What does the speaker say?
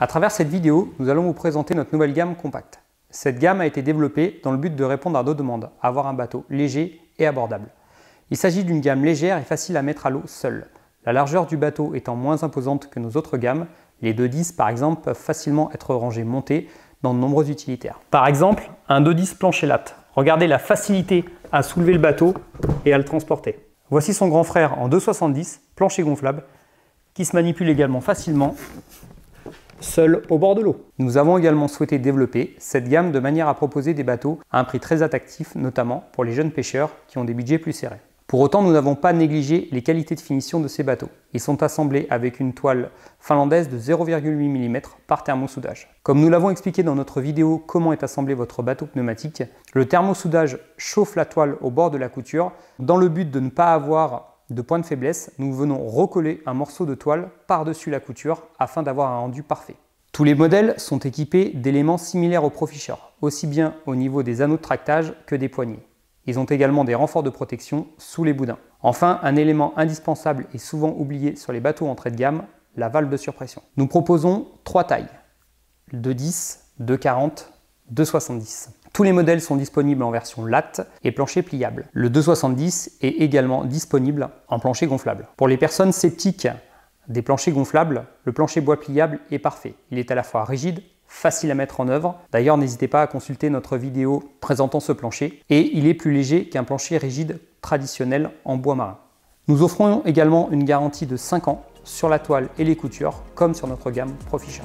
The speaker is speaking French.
À travers cette vidéo, nous allons vous présenter notre nouvelle gamme compacte. Cette gamme a été développée dans le but de répondre à deux demandes, avoir un bateau léger et abordable. Il s'agit d'une gamme légère et facile à mettre à l'eau seule. La largeur du bateau étant moins imposante que nos autres gammes, les 210 par exemple peuvent facilement être rangés montés dans de nombreux utilitaires. Par exemple, un 210 plancher latte. Regardez la facilité à soulever le bateau et à le transporter. Voici son grand frère en 270, plancher gonflable, qui se manipule également facilement seul au bord de l'eau. Nous avons également souhaité développer cette gamme de manière à proposer des bateaux à un prix très attractif, notamment pour les jeunes pêcheurs qui ont des budgets plus serrés. Pour autant, nous n'avons pas négligé les qualités de finition de ces bateaux. Ils sont assemblés avec une toile finlandaise de 0,8 mm par thermosoudage. Comme nous l'avons expliqué dans notre vidéo Comment est assemblé votre bateau pneumatique, le thermosoudage chauffe la toile au bord de la couture dans le but de ne pas avoir de point de faiblesse, nous venons recoller un morceau de toile par-dessus la couture afin d'avoir un rendu parfait. Tous les modèles sont équipés d'éléments similaires au Profisher, aussi bien au niveau des anneaux de tractage que des poignées. Ils ont également des renforts de protection sous les boudins. Enfin, un élément indispensable et souvent oublié sur les bateaux entrée de gamme, la valve de surpression. Nous proposons trois tailles, de 10, de 40, de 70. Tous les modèles sont disponibles en version latte et plancher pliable. Le 270 est également disponible en plancher gonflable. Pour les personnes sceptiques des planchers gonflables, le plancher bois pliable est parfait. Il est à la fois rigide, facile à mettre en œuvre. D'ailleurs, n'hésitez pas à consulter notre vidéo présentant ce plancher. Et il est plus léger qu'un plancher rigide traditionnel en bois marin. Nous offrons également une garantie de 5 ans sur la toile et les coutures, comme sur notre gamme ProFisher.